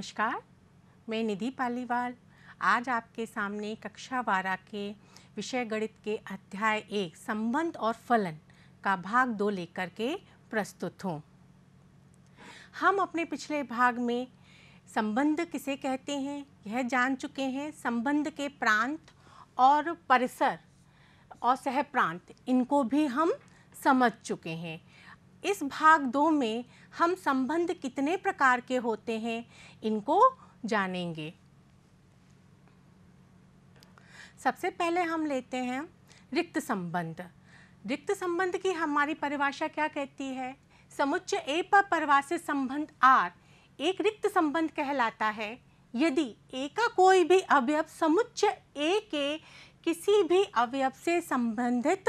नमस्कार मैं निधि पालीवाल आज आपके सामने कक्षा बारह के विषय गणित के अध्याय एक संबंध और फलन का भाग दो लेकर के प्रस्तुत हूँ हम अपने पिछले भाग में संबंध किसे कहते हैं यह जान चुके हैं संबंध के प्रांत और परिसर और सह प्रांत इनको भी हम समझ चुके हैं इस भाग दो में हम संबंध कितने प्रकार के होते हैं इनको जानेंगे सबसे पहले हम लेते हैं रिक्त संबंध रिक्त संबंध की हमारी परिभाषा क्या कहती है समुच्चय ए पर परिभाषित संबंध आर एक रिक्त संबंध कहलाता है यदि ए का कोई भी अवयव समुच्चय ए के किसी भी अवयव से संबंधित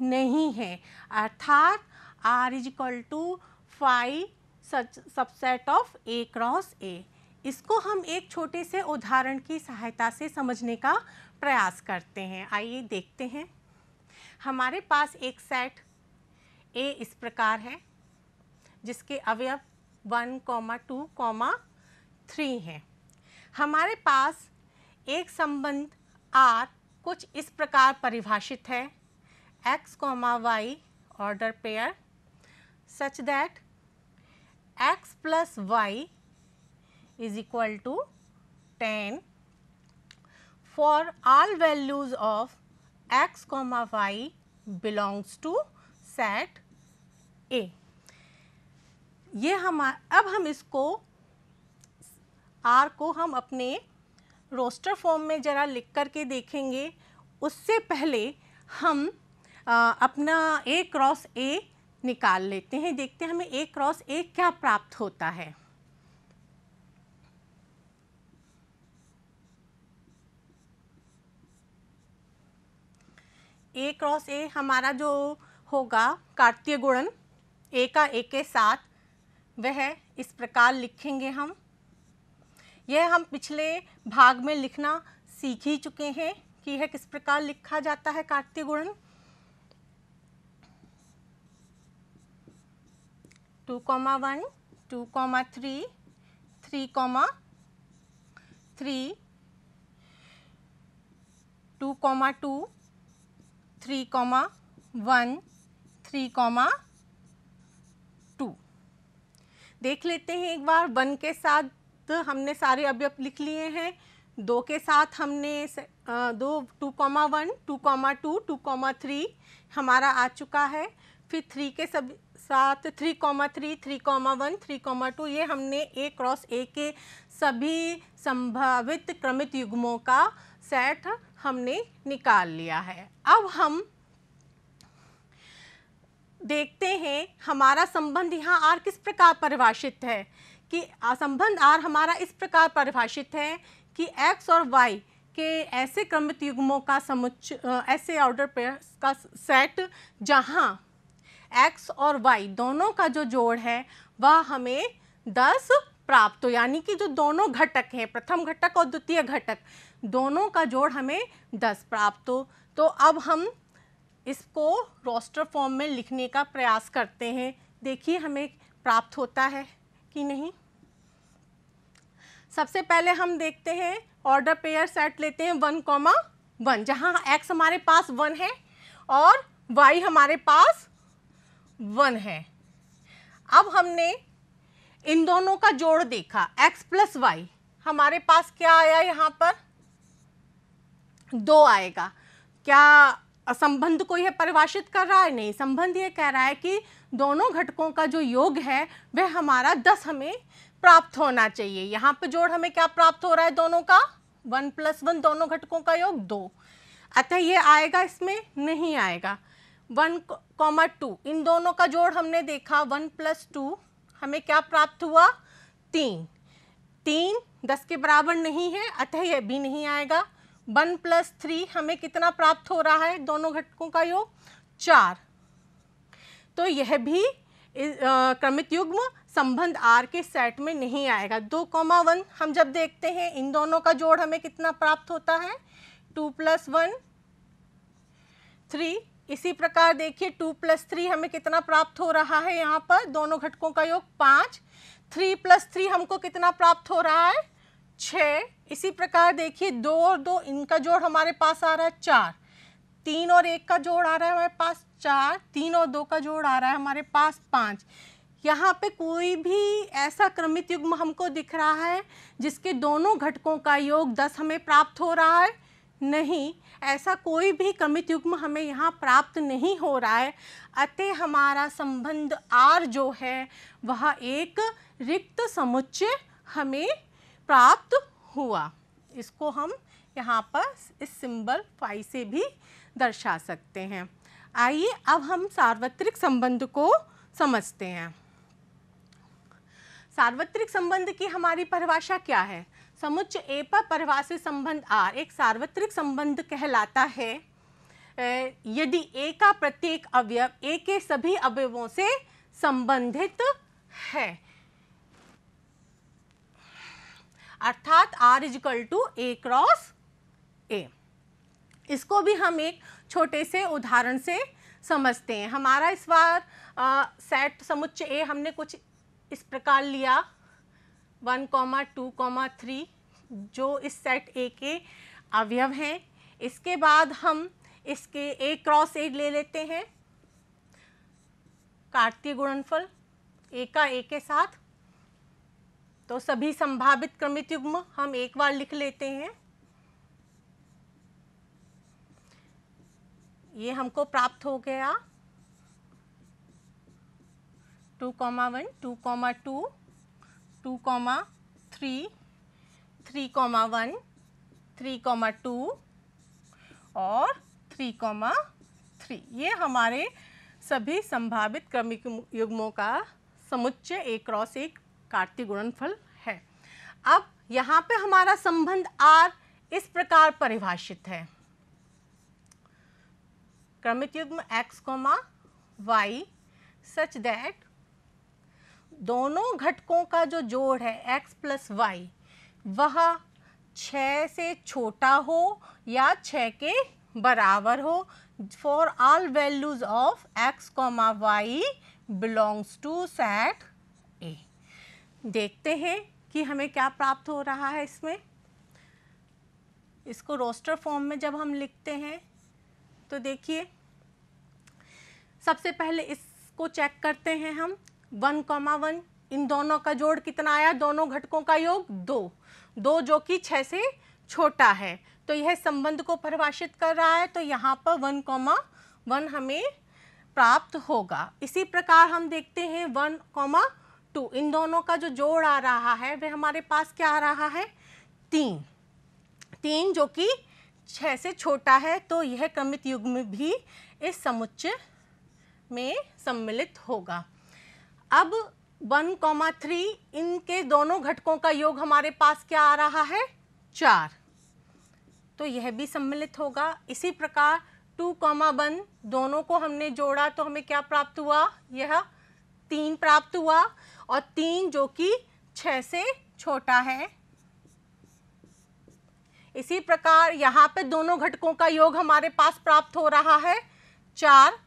नहीं है अर्थात R is equal to five subset of A cross A इसको हम एक छोटे से उदाहरण की सहायता से समझने का प्रयास करते हैं आइए देखते हैं हमारे पास एक सेट ए इस प्रकार है जिसके अवयव one comma two comma three हैं हमारे पास एक संबंध आर कुछ इस प्रकार परिभाषित है x comma y order pair such that x plus y is equal to 10 for all values of x comma y belongs to set A. ये हम अब हम इसको R को हम अपने रोस्टर फॉर्म में ज़रा लिख करके देखेंगे उससे पहले हम आ, अपना A क्रॉस A निकाल लेते हैं देखते हैं हमें एक क्रॉस एक क्या प्राप्त होता है ए क्रॉस ए हमारा जो होगा कार्तीय गुणन ए का ए के साथ वह इस प्रकार लिखेंगे हम यह हम पिछले भाग में लिखना सीख ही चुके हैं कि यह किस प्रकार लिखा जाता है कार्तीय गुणन two comma one two comma three three comma three two comma two three comma one three comma two देख लेते हैं एक बार वन के साथ हमने सारे अब लिख लिए हैं दो के साथ हमने दो two comma one two comma two two comma three हमारा आ चुका है फिर थ्री के सभी साथ three comma three three comma one three comma two ये हमने ए क्रॉस ए के सभी संभावित क्रमित युग्मों का सेट हमने निकाल लिया है अब हम देखते हैं हमारा संबंध यहाँ आर किस प्रकार परिभाषित है कि संबंध आर हमारा इस प्रकार परिभाषित है कि एक्स और वाई के ऐसे क्रमित युग्मों का समुच ऐसे ऑर्डर पेयर का सेट जहाँ एक्स और वाई दोनों का जो जोड़ है वह हमें दस प्राप्त हो यानी कि जो दोनों घटक हैं प्रथम घटक और द्वितीय घटक दोनों का जोड़ हमें दस प्राप्त हो तो अब हम इसको रोस्टर फॉर्म में लिखने का प्रयास करते हैं देखिए हमें प्राप्त होता है कि नहीं सबसे पहले हम देखते हैं ऑर्डर पेयर सेट लेते हैं वन कॉमा वन जहाँ एक्स हमारे पास वन है और वाई हमारे पास वन है अब हमने इन दोनों का जोड़ देखा x प्लस वाई हमारे पास क्या आया यहाँ पर दो आएगा क्या संबंध को यह परिभाषित कर रहा है नहीं संबंध ये कह रहा है कि दोनों घटकों का जो योग है वह हमारा दस हमें प्राप्त होना चाहिए यहाँ पर जोड़ हमें क्या प्राप्त हो रहा है दोनों का वन प्लस वन दोनों घटकों का योग दो अतः ये आएगा इसमें नहीं आएगा वन कॉमा टू इन दोनों का जोड़ हमने देखा वन प्लस टू हमें क्या प्राप्त हुआ तीन तीन दस के बराबर नहीं है अतः यह भी नहीं आएगा वन प्लस थ्री हमें कितना प्राप्त हो रहा है दोनों घटकों का योग चार तो यह भी क्रमित युग्म संबंध आर के सेट में नहीं आएगा दो कॉमा वन हम जब देखते हैं इन दोनों का जोड़ हमें कितना प्राप्त होता है टू प्लस वन थ्री इसी प्रकार देखिए टू प्लस थ्री हमें कितना प्राप्त हो रहा है यहाँ पर दोनों घटकों का योग पाँच थ्री प्लस थ्री हमको कितना प्राप्त हो रहा है छः इसी प्रकार देखिए दो और दो इनका जोड़ हमारे पास आ रहा है चार तीन और एक का जोड़ आ रहा है हमारे पास चार तीन और दो का जोड़ आ रहा है हमारे पास पाँच यहाँ पे कोई भी ऐसा क्रमित युग्म हमको दिख रहा है जिसके दोनों घटकों का योग दस हमें प्राप्त हो रहा है नहीं ऐसा कोई भी कमित युग्म हमें यहाँ प्राप्त नहीं हो रहा है अतः हमारा संबंध आर जो है वह एक रिक्त समुच्चय हमें प्राप्त हुआ इसको हम यहाँ पर इस सिंबल फाई से भी दर्शा सकते हैं आइए अब हम सार्वत्रिक संबंध को समझते हैं सार्वत्रिक संबंध की हमारी परिभाषा क्या है समुच्च ए पर परिभाषित संबंध आर एक सार्वत्रिक संबंध कहलाता है यदि ए का प्रत्येक अवयव ए के सभी अवयवों से संबंधित है अर्थात R is equal to A cross A इसको भी हम एक छोटे से उदाहरण से समझते हैं हमारा इस बार सेट समुच्चय ए हमने कुछ इस प्रकार लिया one comma two comma three जो इस सेट ए के अवयव हैं इसके बाद हम इसके ए क्रॉस ए ले लेते हैं कार्तीय गुणनफल ए का ए के साथ तो सभी संभावित क्रमित युग्म हम एक बार लिख लेते हैं ये हमको प्राप्त हो गया two comma one two comma two two comma three three comma one three comma two और थ्री कॉमा थ्री ये हमारे सभी संभावित क्रमिक युग्मों का समुच्चय एक क्रॉस एक कार्तिक गुणनफल है अब यहाँ पे हमारा संबंध आर इस प्रकार परिभाषित है क्रमिक युग्म x, वाई सच दैट दोनों घटकों का जो जोड़ है x प्लस वाई वह छ से छोटा हो या छ के बराबर हो for all values of x comma y belongs to set A देखते हैं कि हमें क्या प्राप्त हो रहा है इसमें इसको रोस्टर फॉर्म में जब हम लिखते हैं तो देखिए सबसे पहले इसको चेक करते हैं हम वन कॉमा वन इन दोनों का जोड़ कितना आया दोनों घटकों का योग दो दो जो कि छः से छोटा है तो यह संबंध को परिभाषित कर रहा है तो यहाँ पर वन कॉमा वन हमें प्राप्त होगा इसी प्रकार हम देखते हैं वन कॉमा टू इन दोनों का जो जोड़ आ रहा है वह हमारे पास क्या आ रहा है तीन तीन जो कि छः से छोटा है तो यह क्रमित युग्म भी इस समुच्चय में सम्मिलित होगा अब वन कॉमा थ्री इनके दोनों घटकों का योग हमारे पास क्या आ रहा है चार तो यह भी सम्मिलित होगा इसी प्रकार टू कॉमा वन दोनों को हमने जोड़ा तो हमें क्या प्राप्त हुआ यह तीन प्राप्त हुआ और तीन जो कि छः से छोटा है इसी प्रकार यहाँ पे दोनों घटकों का योग हमारे पास प्राप्त हो रहा है चार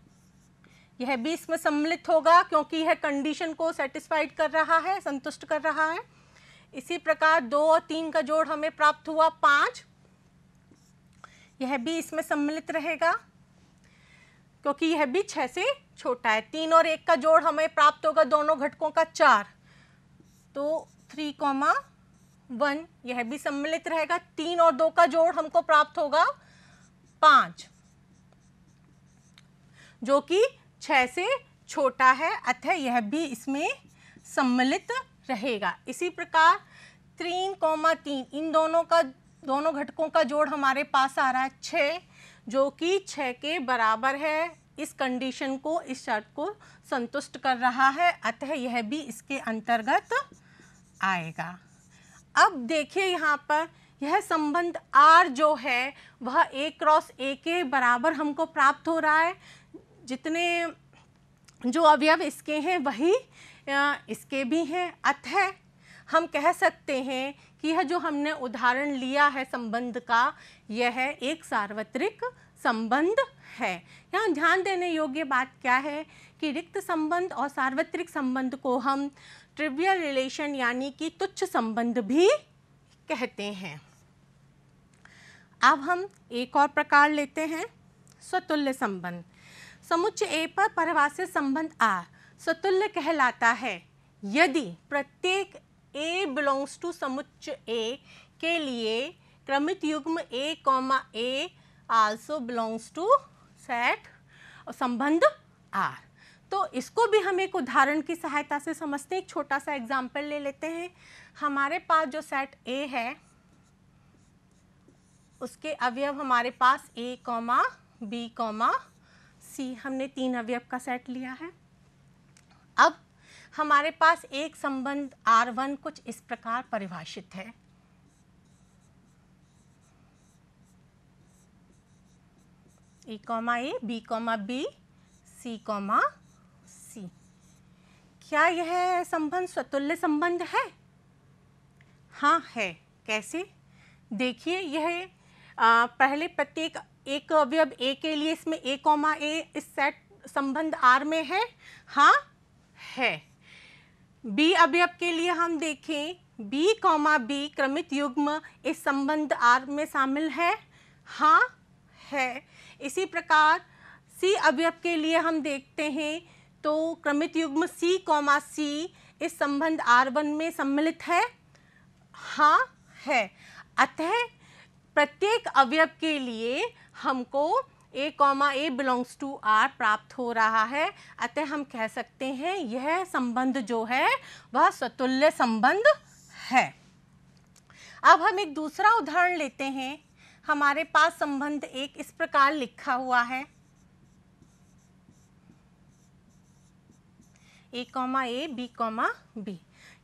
यह भी इसमें सम्मिलित होगा क्योंकि यह कंडीशन को सेटिस्फाइड कर रहा है संतुष्ट कर रहा है इसी प्रकार दो और तीन का जोड़ हमें प्राप्त हुआ पाँच यह भी इसमें सम्मिलित रहेगा क्योंकि यह भी छः से छोटा है तीन और एक का जोड़ हमें प्राप्त होगा दोनों घटकों का चार तो थ्री कॉमा वन यह भी सम्मिलित रहेगा तीन और दो का जोड़ हमको प्राप्त होगा पाँच जो कि छः से छोटा है अतः यह भी इसमें सम्मिलित रहेगा इसी प्रकार तीन कौमा तीन इन दोनों का दोनों घटकों का जोड़ हमारे पास आ रहा है छः जो कि छः के बराबर है इस कंडीशन को इस शर्त को संतुष्ट कर रहा है अतः यह भी इसके अंतर्गत आएगा अब देखिए यहाँ पर यह संबंध आर जो है वह ए क्रॉस ए के बराबर हमको प्राप्त हो रहा है जितने जो अवयव इसके हैं वही इसके भी हैं अतः हम कह सकते हैं कि यह जो हमने उदाहरण लिया है संबंध का यह एक सार्वत्रिक संबंध है यहाँ ध्यान देने योग्य बात क्या है कि रिक्त संबंध और सार्वत्रिक संबंध को हम ट्रिवियल रिलेशन यानी कि तुच्छ संबंध भी कहते हैं अब हम एक और प्रकार लेते हैं स्वतुल्य संबंध समुच्च ए पर परिभाषित संबंध आर सतुल्य कहलाता है यदि प्रत्येक ए बिलोंग्स टू समुच्च ए के लिए क्रमित युग्म A comma A also belongs to set संबंध आर तो इसको भी हम एक उदाहरण की सहायता से समझते हैं एक छोटा सा एग्जाम्पल ले लेते हैं हमारे पास जो सेट ए है उसके अवयव हमारे पास A comma B comma C हमने तीन अवयव का सेट लिया है अब हमारे पास एक संबंध आर वन कुछ इस प्रकार परिभाषित है A comma A B comma B C comma C क्या यह संबंध स्वतुल्य संबंध है हाँ है कैसे देखिए यह पहले प्रत्येक एक अवयव ए के लिए इसमें ए कॉमा ए इस सेट संबंध आर में है हाँ है बी अवयव के लिए हम देखें बी कॉमा बी क्रमित युग्म इस संबंध आर में शामिल है हाँ है इसी प्रकार सी अवयव के लिए हम देखते हैं तो क्रमित युग्म सी कॉमा सी इस संबंध आर वन में सम्मिलित है हाँ है अतः प्रत्येक अवयव के लिए हमको A comma A belongs to R प्राप्त हो रहा है अतः हम कह सकते हैं यह संबंध जो है वह स्वतुल्य संबंध है अब हम एक दूसरा उदाहरण लेते हैं हमारे पास संबंध एक इस प्रकार लिखा हुआ है A comma A B comma B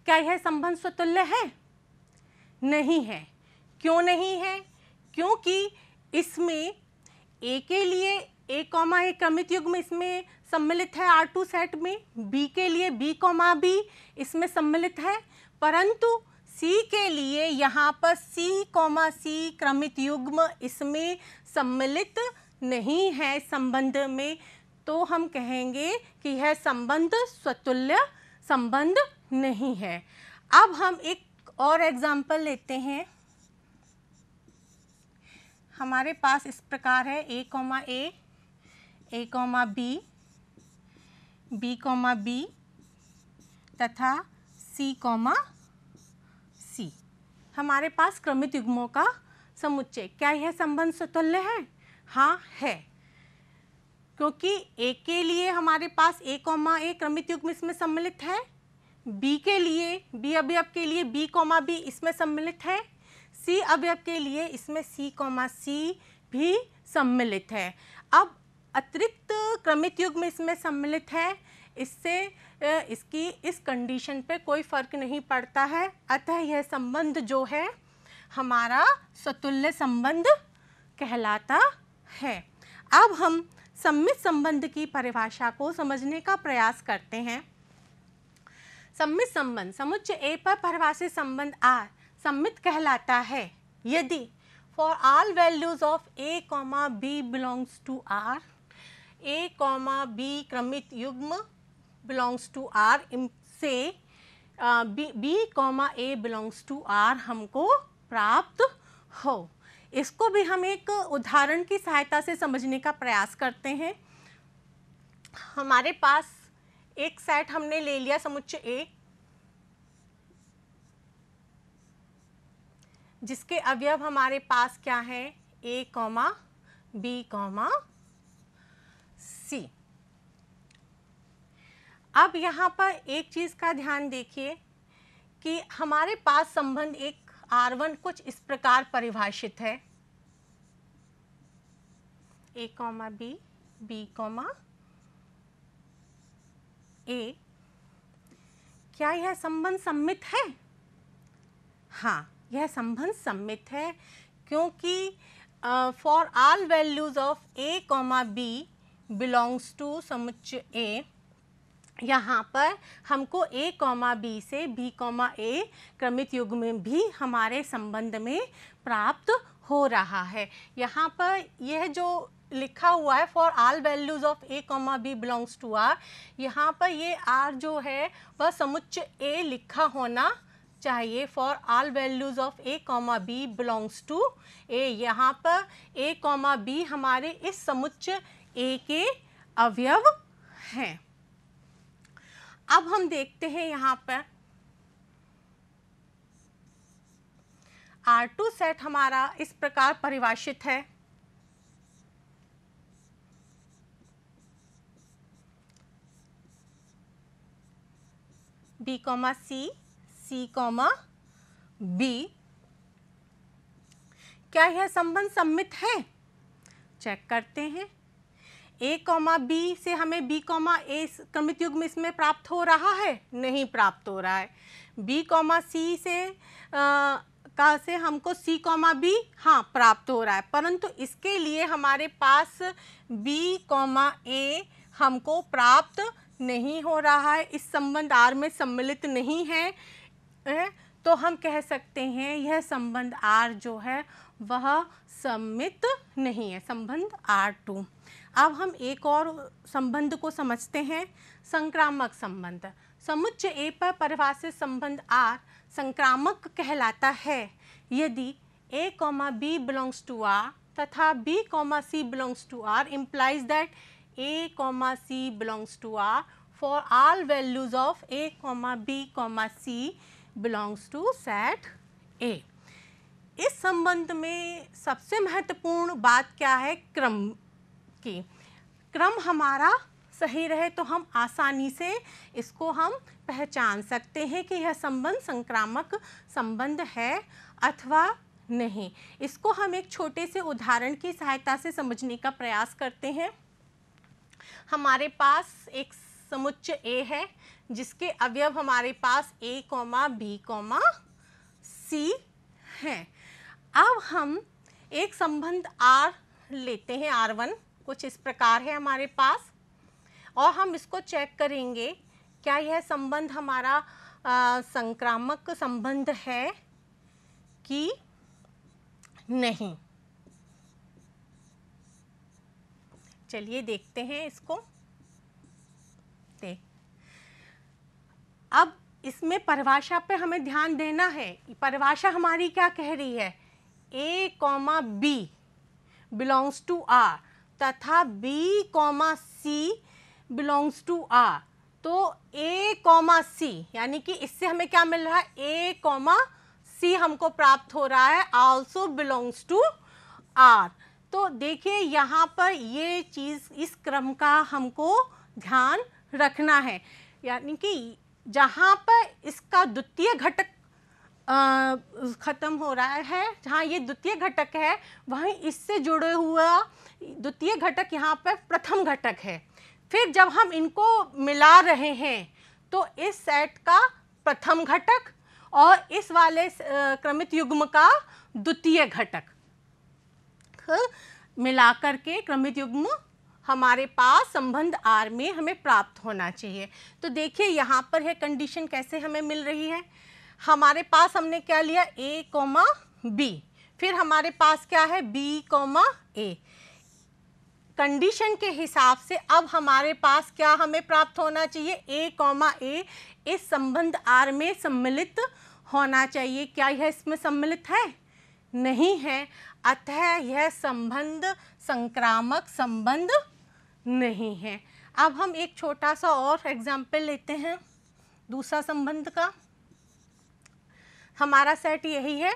क्या यह संबंध स्वतुल्य है नहीं है क्यों नहीं है क्योंकि इसमें ए के लिए ए कॉमा ए क्रमित युग्म इसमें सम्मिलित है आर टू सेट में बी के लिए बी कॉमा बी इसमें सम्मिलित है परंतु सी के लिए यहाँ पर सी कॉमा सी क्रमित युग्म इसमें सम्मिलित नहीं है संबंध में तो हम कहेंगे कि यह संबंध स्वतुल्य संबंध नहीं है अब हम एक और एग्जाम्पल लेते हैं हमारे पास इस प्रकार है A comma A A comma B B comma B तथा सी कॉमा सी हमारे पास क्रमित युग्मों का समुच्चय क्या यह संबंध स्वतुल्य है हाँ है क्योंकि ए के लिए हमारे पास ए कॉमा ए क्रमित युग्म इसमें सम्मिलित है बी के लिए बी अभी के लिए बी कॉमा बी इसमें सम्मिलित है सी अवयव के लिए इसमें सी कॉमा सी भी सम्मिलित है अब अतिरिक्त क्रमित युग में इसमें सम्मिलित है इससे इसकी इस कंडीशन पे कोई फर्क नहीं पड़ता है अतः यह संबंध जो है हमारा स्वतुल्य संबंध कहलाता है अब हम सम्मित संबंध की परिभाषा को समझने का प्रयास करते हैं सम्मित संबंध समुच्चय ए पर परिभाषित संबंध आर सम्मित कहलाता है यदि for all values of A comma B belongs to R A comma B क्रमित युग्म बिलोंग्स टू आर से B comma A belongs to R हमको प्राप्त हो इसको भी हम एक उदाहरण की सहायता से समझने का प्रयास करते हैं हमारे पास एक सेट हमने ले लिया समुच्चय ए जिसके अवयव हमारे पास क्या है A comma B comma C अब यहाँ पर एक चीज़ का ध्यान देखिए कि हमारे पास संबंध एक R1 कुछ इस प्रकार परिभाषित है A comma B B comma A क्या यह संबंध सम्मित है हाँ यह संबंध सम्मित है क्योंकि for all values of A comma B belongs to समुच्च ए यहाँ पर हमको ए कॉमा बी से बी कॉमा ए क्रमित युग में भी हमारे संबंध में प्राप्त हो रहा है यहाँ पर यह जो लिखा हुआ है for all values of A comma B belongs to R यहाँ पर ये आर जो है वह समुच्च ए लिखा होना चाहिए for all values of A comma B belongs to A यहाँ पर ए कॉमा बी हमारे इस समुच्च ए के अवयव हैं अब हम देखते हैं यहाँ पर आर टू सेट हमारा इस प्रकार परिभाषित है B comma C C comma B क्या यह संबंध सम्मित है चेक करते हैं ए कॉमा बी से हमें बी कॉमा A क्रमित युग्म इसमें प्राप्त हो रहा है नहीं प्राप्त हो रहा है बी कॉमा सी से आ, का से हमको सी कॉमा बी हाँ प्राप्त हो रहा है परंतु इसके लिए हमारे पास बी कॉमा ए हमको प्राप्त नहीं हो रहा है इस संबंध आर में सम्मिलित नहीं है है? तो हम कह सकते हैं यह संबंध आर जो है वह सम्मित नहीं है संबंध आर टू अब हम एक और संबंध को समझते हैं संक्रामक संबंध समुच्च ए पर परिभाषित संबंध आर संक्रामक कहलाता है यदि A comma B belongs to R तथा B comma C belongs to R implies that A comma C belongs to R for all values of A comma B comma C belongs to set A इस संबंध में सबसे महत्वपूर्ण बात क्या है क्रम की क्रम हमारा सही रहे तो हम आसानी से इसको हम पहचान सकते हैं कि यह संबंध संक्रामक संबंध है अथवा नहीं इसको हम एक छोटे से उदाहरण की सहायता से समझने का प्रयास करते हैं हमारे पास एक समुच्च ए है जिसके अवयव हमारे पास A comma B comma C हैं अब हम एक संबंध आर लेते हैं आर वन कुछ इस प्रकार है हमारे पास और हम इसको चेक करेंगे क्या यह संबंध हमारा आ, संक्रामक संबंध है कि नहीं चलिए देखते हैं इसको अब इसमें परिभाषा पे हमें ध्यान देना है परिभाषा हमारी क्या कह रही है A comma B belongs to R तथा B comma C belongs to R तो ए कॉमा सी यानी कि इससे हमें क्या मिल रहा है ए कॉमा सी हमको प्राप्त हो रहा है आल्सो बिलोंग्स टू आर तो देखिए यहाँ पर ये चीज़ इस क्रम का हमको ध्यान रखना है यानी कि जहाँ पर इसका द्वितीय घटक ख़त्म हो रहा है जहाँ ये द्वितीय घटक है वहीं इससे जुड़े हुआ द्वितीय घटक यहाँ पर प्रथम घटक है फिर जब हम इनको मिला रहे हैं तो इस सेट का प्रथम घटक और इस वाले क्रमित युग्म का द्वितीय घटक मिला करके क्रमित युग्म हमारे पास संबंध आर में हमें प्राप्त होना चाहिए तो देखिए यहाँ पर है कंडीशन कैसे हमें मिल रही है हमारे पास हमने क्या लिया ए कोमा बी फिर हमारे पास क्या है बी कोमा ए कंडीशन के हिसाब से अब हमारे पास क्या हमें प्राप्त होना चाहिए ए कॉमा ए इस संबंध आर में सम्मिलित होना चाहिए क्या यह इसमें सम्मिलित है नहीं है अतः यह संबंध संक्रामक संबंध नहीं है अब हम एक छोटा सा और एग्जाम्पल लेते हैं दूसरा संबंध का हमारा सेट यही है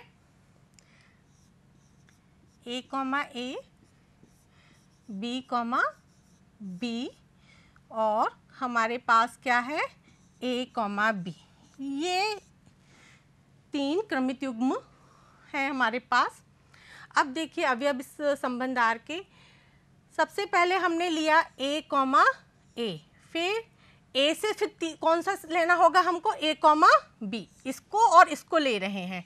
A comma A B comma B और हमारे पास क्या है ए कॉमा बी ये तीन क्रमित युग्म है हमारे पास अब देखिए अभी अब इस संबंध आर के सबसे पहले हमने लिया ए कॉमा ए फिर ए से फिर कौन सा लेना होगा हमको ए कॉमा बी इसको और इसको ले रहे हैं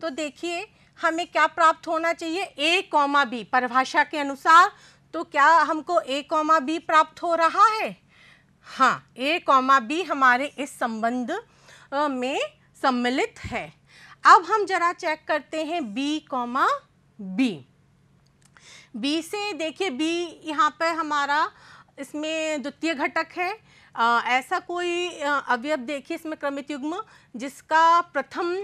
तो देखिए हमें क्या प्राप्त होना चाहिए ए कॉमा बी परिभाषा के अनुसार तो क्या हमको ए कॉमा बी प्राप्त हो रहा है हाँ ए कॉमा बी हमारे इस संबंध में सम्मिलित है अब हम जरा चेक करते हैं बी कॉमा बी बी से देखिए बी यहाँ पर हमारा इसमें द्वितीय घटक है आ, ऐसा कोई अवयव देखिए इसमें क्रमित युग्म जिसका प्रथम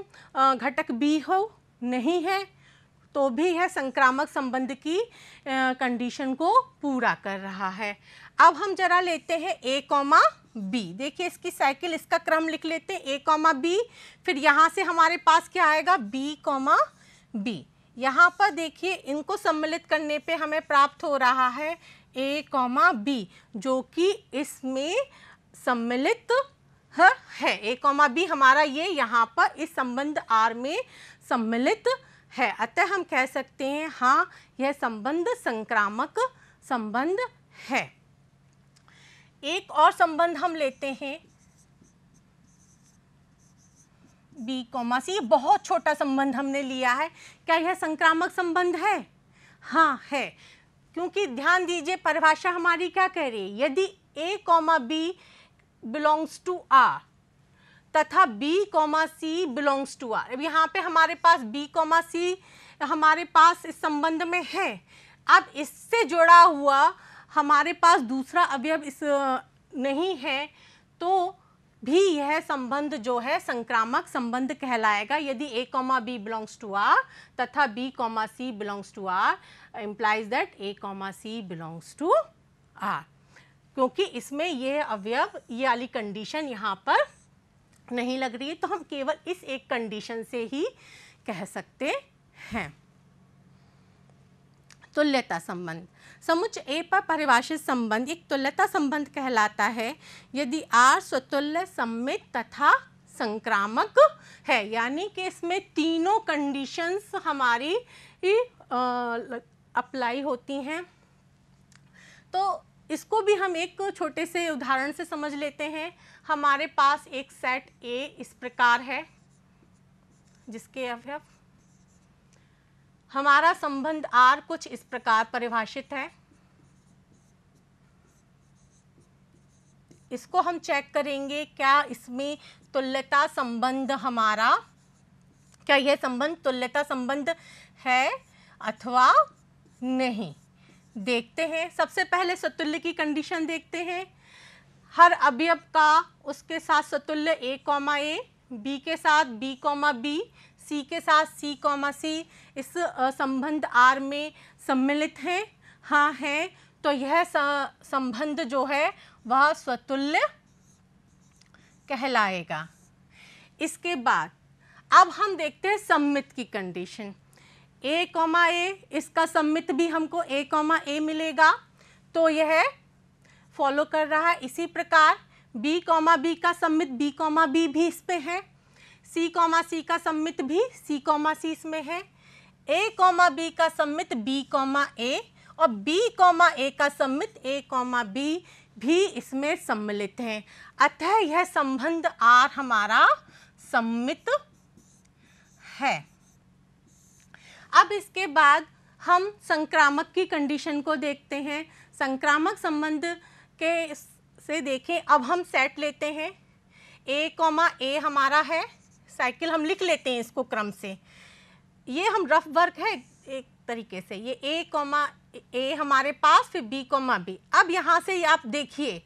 घटक बी हो नहीं है तो भी है संक्रामक संबंध की कंडीशन को पूरा कर रहा है अब हम जरा लेते हैं ए कॉमा बी देखिए इसकी साइकिल इसका क्रम लिख लेते हैं ए कॉमा बी फिर यहाँ से हमारे पास क्या आएगा बी कॉमा बी यहाँ पर देखिए इनको सम्मिलित करने पे हमें प्राप्त हो रहा है ए कॉमा बी जो कि इसमें सम्मिलित है ए कॉमा बी हमारा ये यहाँ पर इस संबंध आर में सम्मिलित है अतः हम कह सकते हैं हाँ यह संबंध संक्रामक संबंध है एक और संबंध हम लेते हैं बी कॉमा सी बहुत छोटा संबंध हमने लिया है क्या यह संक्रामक संबंध है हाँ है क्योंकि ध्यान दीजिए परिभाषा हमारी क्या कह रही है यदि A comma B belongs to R तथा B comma C belongs to R अब यहाँ पे हमारे पास बी कॉमा सी हमारे पास इस संबंध में है अब इससे जुड़ा हुआ हमारे पास दूसरा अवयव इस नहीं है तो भी यह संबंध जो है संक्रामक संबंध कहलाएगा यदि A comma B belongs to R तथा B comma C belongs to R implies that A comma C belongs to R क्योंकि इसमें यह अवयव ये वाली कंडीशन यहाँ पर नहीं लग रही है तो हम केवल इस एक कंडीशन से ही कह सकते हैं तुल्यता तो संबंध ए पर परिभाषित संबंध एक तुल्यता संबंध कहलाता है यदि आर स्वतुल्य सम्मित तथा संक्रामक है यानी कि इसमें तीनों कंडीशंस हमारी अप्लाई होती हैं तो इसको भी हम एक छोटे से उदाहरण से समझ लेते हैं हमारे पास एक सेट ए इस प्रकार है जिसके अवयव हमारा संबंध आर कुछ इस प्रकार परिभाषित है इसको हम चेक करेंगे क्या इसमें तुल्यता संबंध हमारा क्या यह संबंध तुल्यता संबंध है अथवा नहीं देखते हैं सबसे पहले सतुल्य की कंडीशन देखते हैं हर अभियव का उसके साथ सतुल्य ए कॉमा ए बी के साथ बी कॉमा बी सी के साथ सी कॉमा सी इस संबंध आर में सम्मिलित हैं हाँ हैं तो यह संबंध जो है वह स्वतुल्य कहलाएगा इसके बाद अब हम देखते हैं सम्मित की कंडीशन ए कॉमा ए इसका सम्मित भी हमको ए कॉमा ए मिलेगा तो यह फॉलो कर रहा है इसी प्रकार बी कॉमा बी का सम्मित बी कॉमा बी भी इस पे है सी कॉमा सी का सम्मित भी सी कॉमा सी इसमें है ए कॉमा बी का सम्मित बी कॉमा ए और बी कॉमा ए का सम्मित ए कॉमा बी भी इसमें सम्मिलित है अतः यह संबंध आर हमारा सम्मित है अब इसके बाद हम संक्रामक की कंडीशन को देखते हैं संक्रामक संबंध के से देखें अब हम सेट लेते हैं ए कॉमा ए हमारा है साइकिल हम लिख लेते हैं इसको क्रम से ये हम रफ वर्क है एक तरीके से ये ए कॉमा ए हमारे पास फिर बी कॉमा बी अब यहाँ से आप देखिए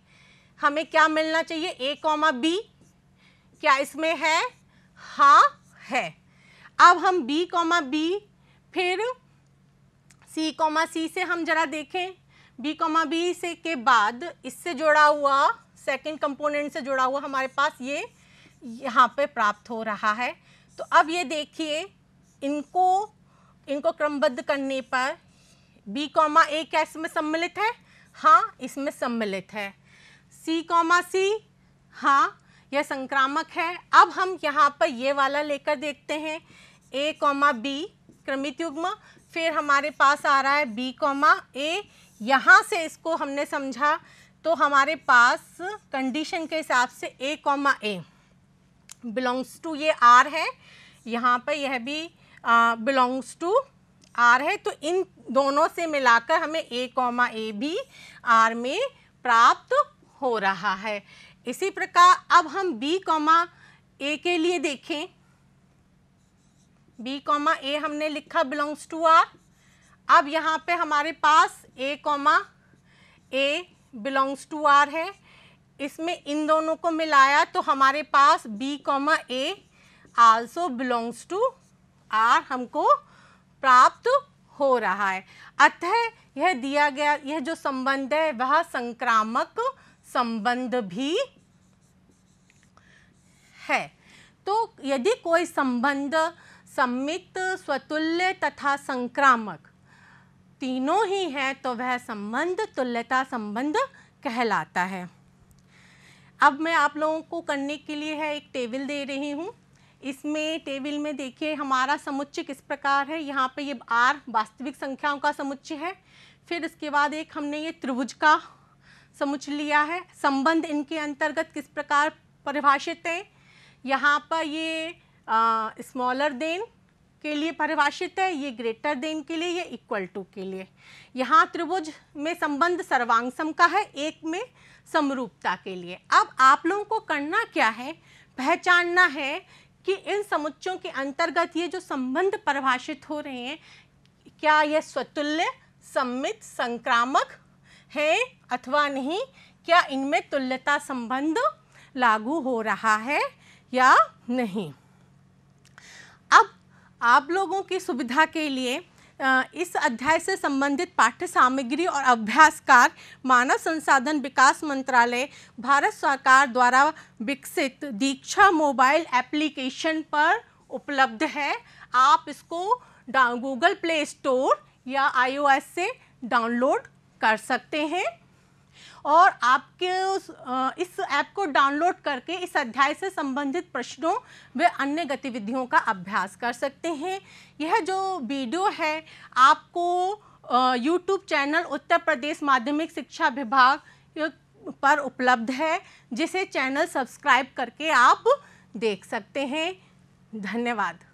हमें क्या मिलना चाहिए ए कॉमा बी क्या इसमें है हाँ है अब हम बी कॉमा बी फिर सी कॉमा सी से हम जरा देखें बी कॉमा बी से के बाद इससे जुड़ा हुआ सेकंड कंपोनेंट से जुड़ा हुआ हमारे पास ये यहाँ पे प्राप्त हो रहा है तो अब ये देखिए इनको इनको क्रमबद्ध करने पर बी कॉमा ए क्या इसमें सम्मिलित है हाँ इसमें सम्मिलित है सी कॉमा सी हाँ यह संक्रामक है अब हम यहाँ पर ये वाला लेकर देखते हैं ए कॉमा बी क्रमित युग्म फिर हमारे पास आ रहा है बी कॉमा ए यहाँ से इसको हमने समझा तो हमारे पास कंडीशन के हिसाब से A comma A belongs to ये आर है यहाँ पर यह भी बिलोंग्स टू आर है तो इन दोनों से मिलाकर हमें ए कॉमा ए भी आर में प्राप्त हो रहा है इसी प्रकार अब हम बी कॉमा ए के लिए देखें बी कॉमा ए हमने लिखा बिलोंग्स टू आर अब यहाँ पे हमारे पास A comma A belongs to R है इसमें इन दोनों को मिलाया तो हमारे पास B comma A also belongs to R हमको प्राप्त हो रहा है अतः यह दिया गया यह जो संबंध है वह संक्रामक संबंध भी है तो यदि कोई संबंध सम्मित स्वतुल्य तथा संक्रामक तीनों ही है तो वह संबंध तुल्यता संबंध कहलाता है अब मैं आप लोगों को करने के लिए है एक टेबल दे रही हूँ इसमें टेबल में देखिए हमारा समुच्चय किस प्रकार है यहाँ पे ये आर वास्तविक संख्याओं का समुच्चय है फिर इसके बाद एक हमने ये त्रिभुज का समुच लिया है संबंध इनके अंतर्गत किस प्रकार परिभाषित है यहाँ पर ये स्मॉलर देन के लिए परिभाषित है ये ग्रेटर देन के लिए ये इक्वल टू के लिए यहाँ त्रिभुज में संबंध सर्वांगसम का है एक में समरूपता के लिए अब आप लोगों को करना क्या है पहचानना है कि इन समुच्चों के अंतर्गत ये जो संबंध परिभाषित हो रहे हैं क्या यह स्वतुल्य सम्मित संक्रामक है अथवा नहीं क्या इनमें तुल्यता संबंध लागू हो रहा है या नहीं अब आप लोगों की सुविधा के लिए इस अध्याय से संबंधित पाठ्य सामग्री और अभ्यास मानव संसाधन विकास मंत्रालय भारत सरकार द्वारा विकसित दीक्षा मोबाइल एप्लीकेशन पर उपलब्ध है आप इसको गूगल प्ले स्टोर या आईओएस से डाउनलोड कर सकते हैं और आपके उस इस ऐप को डाउनलोड करके इस अध्याय से संबंधित प्रश्नों व अन्य गतिविधियों का अभ्यास कर सकते हैं यह जो वीडियो है आपको यूट्यूब चैनल उत्तर प्रदेश माध्यमिक शिक्षा विभाग पर उपलब्ध है जिसे चैनल सब्सक्राइब करके आप देख सकते हैं धन्यवाद